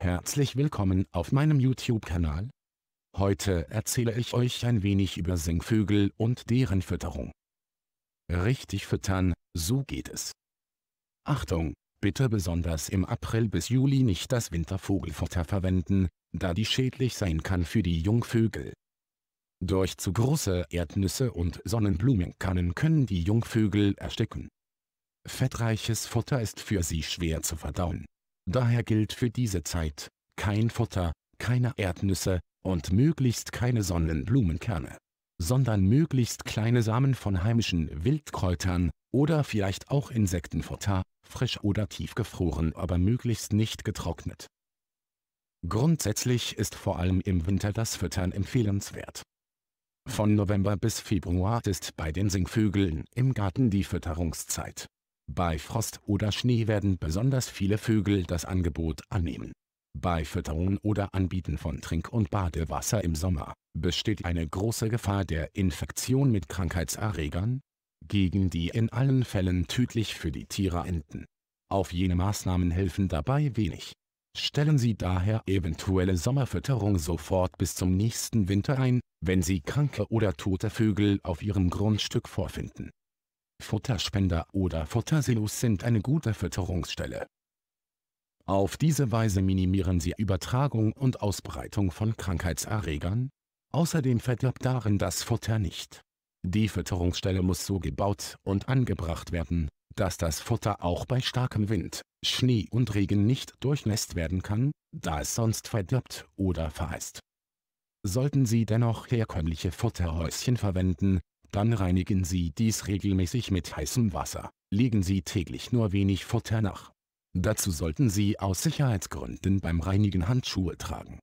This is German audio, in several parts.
Herzlich willkommen auf meinem YouTube-Kanal. Heute erzähle ich euch ein wenig über Singvögel und deren Fütterung. Richtig füttern, so geht es. Achtung, bitte besonders im April bis Juli nicht das Wintervogelfutter verwenden, da die schädlich sein kann für die Jungvögel. Durch zu große Erdnüsse und Sonnenblumenkannen können die Jungvögel ersticken. Fettreiches Futter ist für sie schwer zu verdauen. Daher gilt für diese Zeit, kein Futter, keine Erdnüsse, und möglichst keine Sonnenblumenkerne, sondern möglichst kleine Samen von heimischen Wildkräutern, oder vielleicht auch Insektenfutter, frisch oder tiefgefroren aber möglichst nicht getrocknet. Grundsätzlich ist vor allem im Winter das Füttern empfehlenswert. Von November bis Februar ist bei den Singvögeln im Garten die Fütterungszeit bei Frost oder Schnee werden besonders viele Vögel das Angebot annehmen. Bei Fütterung oder Anbieten von Trink- und Badewasser im Sommer besteht eine große Gefahr der Infektion mit Krankheitserregern, gegen die in allen Fällen tödlich für die Tiere enden. Auf jene Maßnahmen helfen dabei wenig. Stellen Sie daher eventuelle Sommerfütterung sofort bis zum nächsten Winter ein, wenn Sie kranke oder tote Vögel auf Ihrem Grundstück vorfinden Futterspender oder Futtersilos sind eine gute Fütterungsstelle. Auf diese Weise minimieren sie Übertragung und Ausbreitung von Krankheitserregern. Außerdem verdirbt darin das Futter nicht. Die Fütterungsstelle muss so gebaut und angebracht werden, dass das Futter auch bei starkem Wind, Schnee und Regen nicht durchnässt werden kann, da es sonst verdirbt oder verheißt. Sollten Sie dennoch herkömmliche Futterhäuschen verwenden, dann reinigen Sie dies regelmäßig mit heißem Wasser, legen Sie täglich nur wenig Futter nach. Dazu sollten Sie aus Sicherheitsgründen beim Reinigen Handschuhe tragen.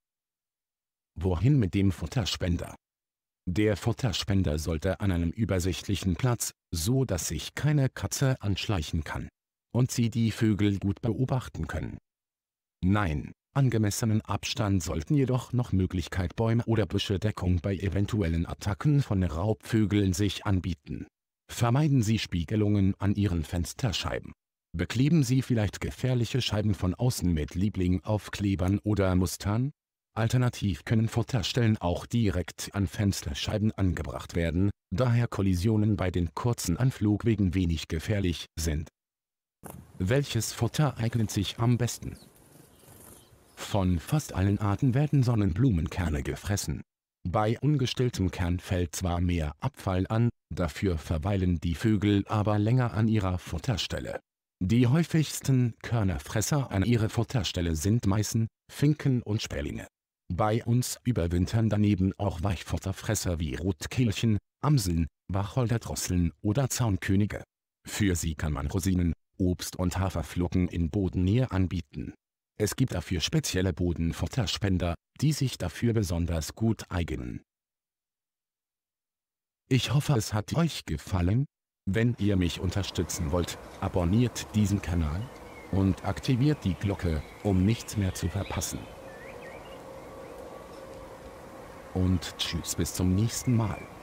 Wohin mit dem Futterspender? Der Futterspender sollte an einem übersichtlichen Platz, so dass sich keine Katze anschleichen kann und Sie die Vögel gut beobachten können. Nein, angemessenen Abstand sollten jedoch noch Möglichkeit Bäume oder Büsche Deckung bei eventuellen Attacken von Raubvögeln sich anbieten. Vermeiden Sie Spiegelungen an Ihren Fensterscheiben. Bekleben Sie vielleicht gefährliche Scheiben von außen mit Lieblingaufklebern oder Mustern? Alternativ können Futterstellen auch direkt an Fensterscheiben angebracht werden, daher Kollisionen bei den kurzen Anflugwegen wenig gefährlich sind. Welches Futter eignet sich am besten? Von fast allen Arten werden Sonnenblumenkerne gefressen. Bei ungestilltem Kern fällt zwar mehr Abfall an, dafür verweilen die Vögel aber länger an ihrer Futterstelle. Die häufigsten Körnerfresser an ihrer Futterstelle sind Meißen, Finken und Sperlinge. Bei uns überwintern daneben auch Weichfutterfresser wie Rotkehlchen, Amseln, Wacholderdrosseln oder Zaunkönige. Für sie kann man Rosinen, Obst und Haferflocken in Bodennähe anbieten es gibt dafür spezielle Bodenfutterspender, die sich dafür besonders gut eignen. Ich hoffe es hat euch gefallen. Wenn ihr mich unterstützen wollt, abonniert diesen Kanal und aktiviert die Glocke, um nichts mehr zu verpassen. Und tschüss bis zum nächsten Mal.